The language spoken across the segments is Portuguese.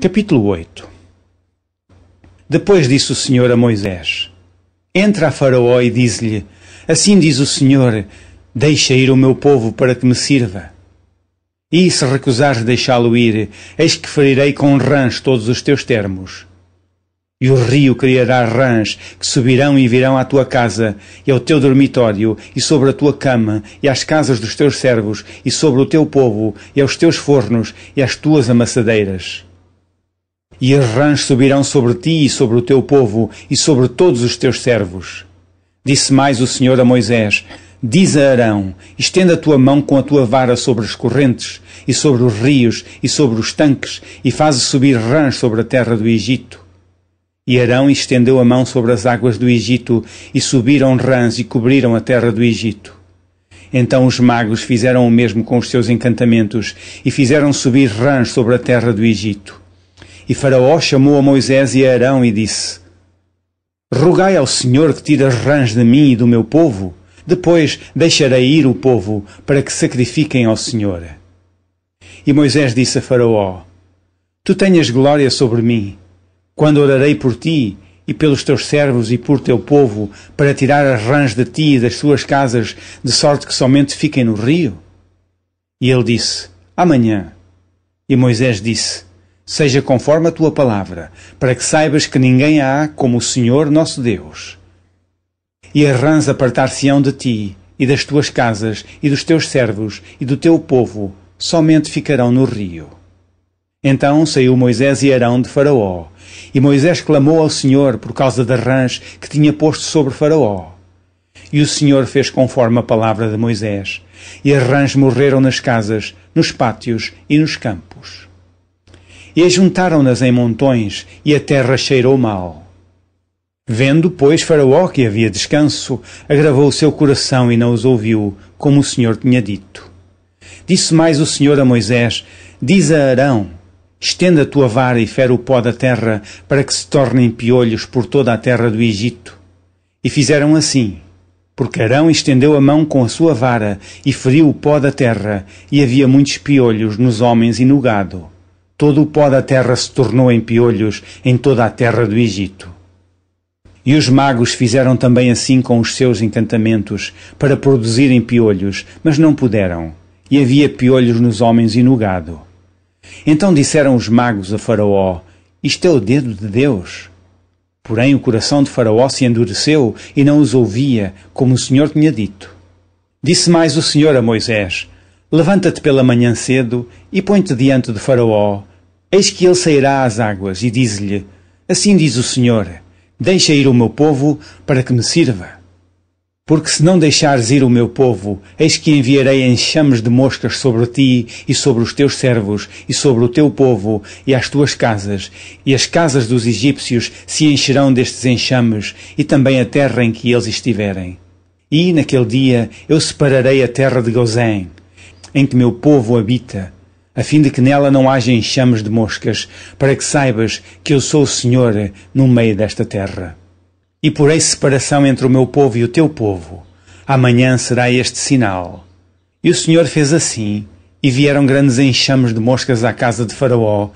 Capítulo 8 Depois disse o Senhor a Moisés: Entra a Faraó e diz-lhe: Assim diz o Senhor: Deixa ir o meu povo para que me sirva. E se recusares deixá-lo ir, eis que ferirei com rãs todos os teus termos. E o rio criará rãs que subirão e virão à tua casa, e ao teu dormitório, e sobre a tua cama, e às casas dos teus servos, e sobre o teu povo, e aos teus fornos, e às tuas amassadeiras e as rãs subirão sobre ti e sobre o teu povo e sobre todos os teus servos. Disse mais o Senhor a Moisés: Diz a Arão: Estenda a tua mão com a tua vara sobre as correntes, e sobre os rios, e sobre os tanques, e fazes subir rãs sobre a terra do Egito. E Arão estendeu a mão sobre as águas do Egito, e subiram rãs e cobriram a terra do Egito. Então os magos fizeram o mesmo com os seus encantamentos, e fizeram subir rãs sobre a terra do Egito. E Faraó chamou a Moisés e a Arão e disse: Rogai ao Senhor que tire as rãs de mim e do meu povo. Depois deixarei ir o povo para que sacrifiquem ao Senhor. E Moisés disse a Faraó: Tu tenhas glória sobre mim, quando orarei por ti e pelos teus servos e por teu povo, para tirar as rãs de ti e das suas casas, de sorte que somente fiquem no rio? E ele disse: Amanhã. E Moisés disse: seja conforme a tua palavra, para que saibas que ninguém há como o Senhor nosso Deus. E a rança apartar-se-ão de ti, e das tuas casas, e dos teus servos, e do teu povo, somente ficarão no rio. Então saiu Moisés e Arão de Faraó, e Moisés clamou ao Senhor por causa da rãs que tinha posto sobre Faraó. E o Senhor fez conforme a palavra de Moisés, e as rãs morreram nas casas, nos pátios e nos campos e ajuntaram-nas em montões, e a terra cheirou mal. Vendo, pois, Faraó que havia descanso, agravou o seu coração e não os ouviu, como o Senhor tinha dito. Disse mais o Senhor a Moisés: Diz a Arão: estenda a tua vara e fere o pó da terra, para que se tornem piolhos por toda a terra do Egito. E fizeram assim. Porque Arão estendeu a mão com a sua vara e feriu o pó da terra, e havia muitos piolhos nos homens e no gado. Todo o pó da terra se tornou em piolhos em toda a terra do Egito. E os magos fizeram também assim com os seus encantamentos, para produzirem piolhos, mas não puderam, e havia piolhos nos homens e no gado. Então disseram os magos a Faraó: Isto é o dedo de Deus. Porém o coração de Faraó se endureceu e não os ouvia, como o Senhor tinha dito. Disse mais o Senhor a Moisés: Levanta-te pela manhã cedo e põe-te diante de Faraó, Eis que ele sairá às águas e diz-lhe: Assim diz o Senhor: Deixa ir o meu povo para que me sirva. Porque se não deixares ir o meu povo, eis que enviarei enxames de moscas sobre ti e sobre os teus servos e sobre o teu povo e as tuas casas, e as casas dos egípcios se encherão destes enxames e também a terra em que eles estiverem. E naquele dia eu separarei a terra de Gozém, em que meu povo habita, a fim de que nela não haja enxames de moscas, para que saibas que eu sou o Senhor no meio desta terra. E porei separação entre o meu povo e o teu povo. Amanhã será este sinal. E o Senhor fez assim, e vieram grandes enxames de moscas à casa de Faraó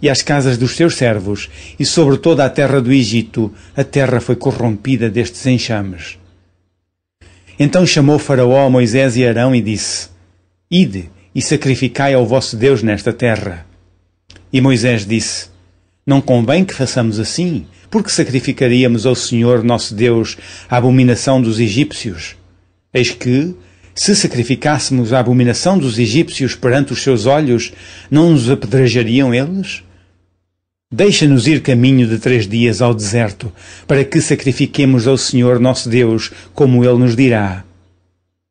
e às casas dos seus servos, e sobre toda a terra do Egito, a terra foi corrompida destes enxames. Então chamou Faraó a Moisés e Arão e disse: Ide, e sacrificai ao vosso Deus nesta terra. E Moisés disse: Não convém que façamos assim, porque sacrificaríamos ao Senhor nosso Deus a abominação dos egípcios. Eis que, se sacrificássemos a abominação dos egípcios perante os seus olhos, não nos apedrejariam eles? Deixa-nos ir caminho de três dias ao deserto, para que sacrifiquemos ao Senhor nosso Deus, como ele nos dirá.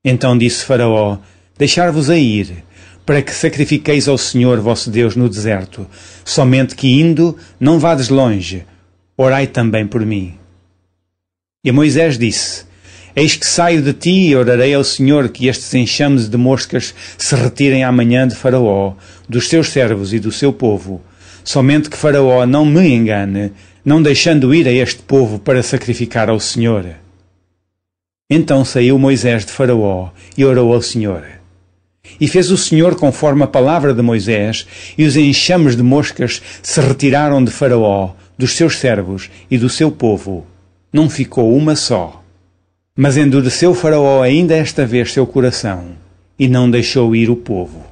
Então disse Faraó: deixar-vos a ir, para que sacrifiqueis ao Senhor vosso Deus no deserto, somente que indo não vades longe, orai também por mim. E Moisés disse: Eis que saio de ti e orarei ao Senhor que estes enxames de moscas se retirem amanhã de Faraó, dos seus servos e do seu povo. Somente que Faraó não me engane, não deixando ir a este povo para sacrificar ao Senhor. Então saiu Moisés de Faraó e orou ao Senhor. E fez o Senhor conforme a palavra de Moisés, e os enxames de moscas se retiraram de Faraó, dos seus servos e do seu povo. Não ficou uma só. Mas endureceu Faraó ainda esta vez seu coração, e não deixou ir o povo.